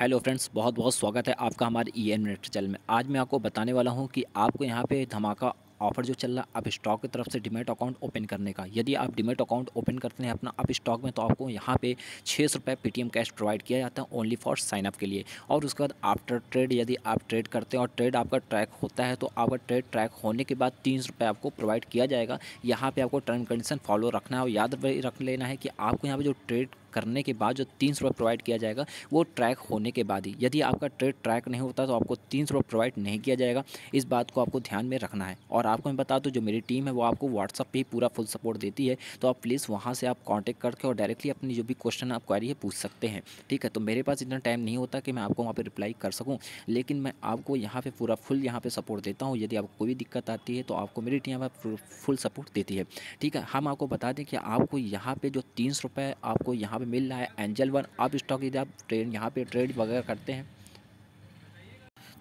hello friends बहुत बहुत स्वागत है आपका हमारे ई एन मिनट चैनल में आज मैं आपको बताने वाला हूं कि आपको यहां पे धमाका ऑफर जो चल रहा है आप स्टॉक की तरफ से डिमेट अकाउंट ओपन करने का यदि आप डिमेट अकाउंट ओपन करते हैं अपना आप स्टॉक में तो आपको यहाँ पे छः सौ रुपये एम कैश प्रोवाइड किया जाता है ओनली फॉर साइनअप के लिए और उसके बाद आफ्टर ट्रेड यदि आप ट्रेड करते हैं और ट्रेड आपका ट्रैक होता है तो आपका ट्रेड ट्रैक होने के बाद तीन सौ आपको प्रोवाइड किया जाएगा यहाँ पर आपको टर्म कंडीशन फॉलो रखना है और याद रख लेना है कि आपको यहाँ पर जो ट्रेड करने के बाद जो तीन सौ प्रोवाइड किया जाएगा वो ट्रैक होने के बाद ही यदि आपका ट्रेड ट्रैक नहीं होता तो आपको तीन सौ प्रोवाइड नहीं किया जाएगा इस बात को आपको ध्यान में रखना है और आपको मैं बता दूँ जो मेरी टीम है वो आपको व्हाट्सअप पर ही पूरा फुल सपोर्ट देती है तो आप प्लीज़ वहाँ से आप कॉन्टैक्ट करके और डायरेक्टली अपनी जो भी क्वेश्चन आप क्वारी है पूछ सकते हैं ठीक है तो मेरे पास इतना टाइम नहीं होता कि मैं आपको वहाँ पर रिप्लाई कर सकूँ लेकिन मैं आपको यहाँ पर पूरा फुल यहाँ पर सपोर्ट देता हूँ यदि आपको कोई भी दिक्कत आती है तो आपको मेरी टीम फुल सपोर्ट देती है ठीक है हम आपको बता दें कि आपको यहाँ पर जो तीन सौ आपको यहाँ यहाँ पे मिल रहा है एंजल वन आप स्टॉक यदि आप ट्रेड यहाँ पे ट्रेड वगैरह करते हैं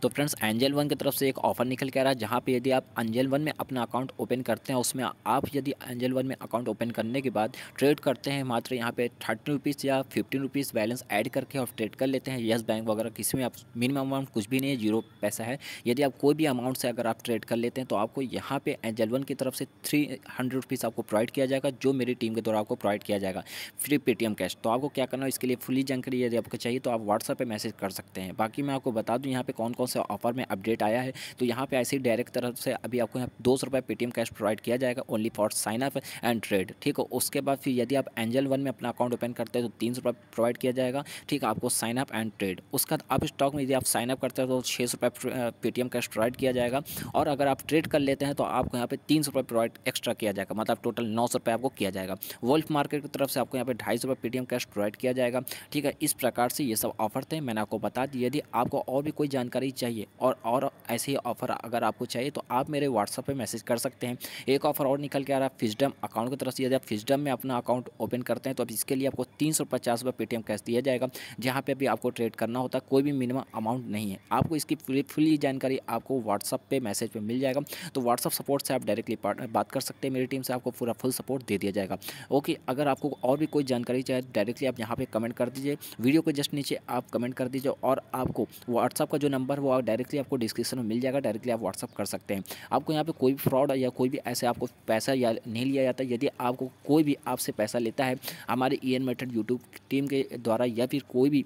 तो फ्रेंड्स एंजल वन की तरफ से एक ऑफर निकल के आ रहा है जहाँ पे यदि आप एंजल वन में अपना अकाउंट ओपन करते हैं उसमें आप यदि एंजल वन में अकाउंट ओपन करने के बाद ट्रेड करते हैं मात्र यहाँ पे थर्टीन रुपीज़ या फिफ्टीन रुपीज़ बैलेंस ऐड करके और ट्रेड कर लेते हैं येस बैंक वगैरह किसी में आप मिनिमम अमाउंट कुछ भी नहीं है जीरो पैसा है यदि आप कोई भी अमाउंट से अगर आप ट्रेड कर लेते हैं तो आपको यहाँ पे एंजल वन की तरफ से थ्री हंड्रेड रुपीज़ आपको प्रोवाइड किया जाएगा जो मेरी टीम के द्वारा आपको प्रोवाइड किया जाएगा फ्री पेटीएम कैश तो आपको क्या करना है इसके लिए फुली जानकारी यदि आपको चाहिए तो आप व्हाट्सएप पर मैसेज कर सकते हैं बाकी मैं आपको बता दूँ यहाँ पर कौन कौन से ऑफर में अपडेट आया है तो यहाँ पे ऐसे ही डायरेक्ट तरफ से अभी आपको यहाँ दो सौ रुपये पेटीएम कैश प्रोवाइड किया जाएगा only for sign up and trade ठीक है उसके बाद फिर यदि आप एंजल वन में अपना अकाउंट ओपन करते हैं तो तीन सौ रुपये प्रोवाइड किया जाएगा ठीक है आपको साइन अप एंड ट्रेड उसके बाद आप स्टॉक में यदि आप साइन अप करते हैं तो छः सौ रुपये पेटीएम कैश प्रोवाइड किया जाएगा और अगर आप ट्रेड कर लेते हैं तो आपको यहाँ पे तीन सौ रुपये प्रोवाइड एक्स्ट्रा किया जाएगा मतलब टोटल नौ सौ रुपये आपको किया जाएगा वोल्फ मार्केट की तरफ से आपको यहाँ पे ढाई सौ रुपये पेटीएम कैश प्रोवाइड किया जाएगा ठीक है इस प्रकार से ये सब ऑफर थे मैंने आपको बता दी यदि आपको और भी कोई जानकारी चाहिए और और ऐसे ही ऑफर अगर आपको चाहिए तो आप मेरे व्हाट्सअप पर मैसेज कर सकते हैं एक ऑफर और निकल के आ रहा है फिजडम अकाउंट की तरफ से यदि आप फिजडम में अपना अकाउंट ओपन करते हैं तो अब इसके लिए आपको तीन सौ पचास रुपये पेटीएम कैश दिया जाएगा जहाँ पर भी आपको ट्रेड करना होता है कोई भी मिनिमम अमाउंट नहीं है आपको इसकी फुली जानकारी आपको व्हाट्सअप पर मैसेज पर मिल जाएगा तो व्हाट्सअप सपोर्ट से आप डायरेक्टली बात कर सकते हैं मेरी टीम से आपको पूरा फुल सपोर्ट दे दिया जाएगा ओके अगर आपको और भी कोई जानकारी चाहिए डायरेक्टली आप यहाँ पर कमेंट कर दीजिए वीडियो को जस्ट नीचे आप कमेंट कर दीजिए और आपको व्हाट्सअप का जो नंबर वो आप डायरेक्टली आपको डिस्क्रिप्शन में मिल जाएगा डायरेक्टली आप व्हाट्सअप कर सकते हैं आपको यहाँ पर कोई भी फ्रॉड या कोई भी ऐसे आपको पैसा या नहीं लिया जाता यदि आपको कोई भी आपसे पैसा लेता है हमारे E N method YouTube team के द्वारा या फिर कोई भी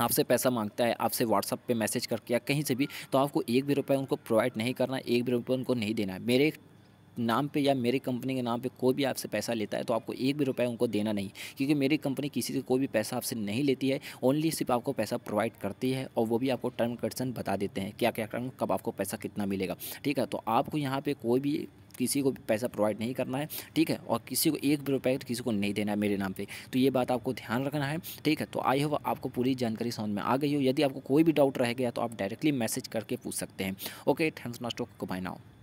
आपसे पैसा मांगता है आपसे व्हाट्सअप पे मैसेज करके या कहीं से भी तो आपको एक भी रुपए उनको प्रोवाइड नहीं करना एक भी रुपए उनको नहीं देना है मेरे नाम पे या मेरी कंपनी के नाम पे कोई भी आपसे पैसा लेता है तो आपको एक भी रुपया उनको देना नहीं क्योंकि मेरी कंपनी किसी से कोई भी पैसा आपसे नहीं लेती है ओनली सिर्फ आपको पैसा प्रोवाइड करती है और वो भी आपको टर्म कंडीशन बता देते हैं क्या क्या टर्म कब आपको पैसा कितना मिलेगा ठीक है तो आपको यहाँ पर कोई भी किसी को भी पैसा प्रोवाइड नहीं करना है ठीक है और किसी को एक भी रुपये किसी को नहीं देना है मेरे नाम पे तो ये बात आपको ध्यान रखना है ठीक है तो आई होप आपको पूरी जानकारी समझ में आ गई हो यदि आपको कोई भी डाउट रह गया तो आप डायरेक्टली मैसेज करके पूछ सकते हैं ओके थैंक्स नॉस्टो को बाय नाउ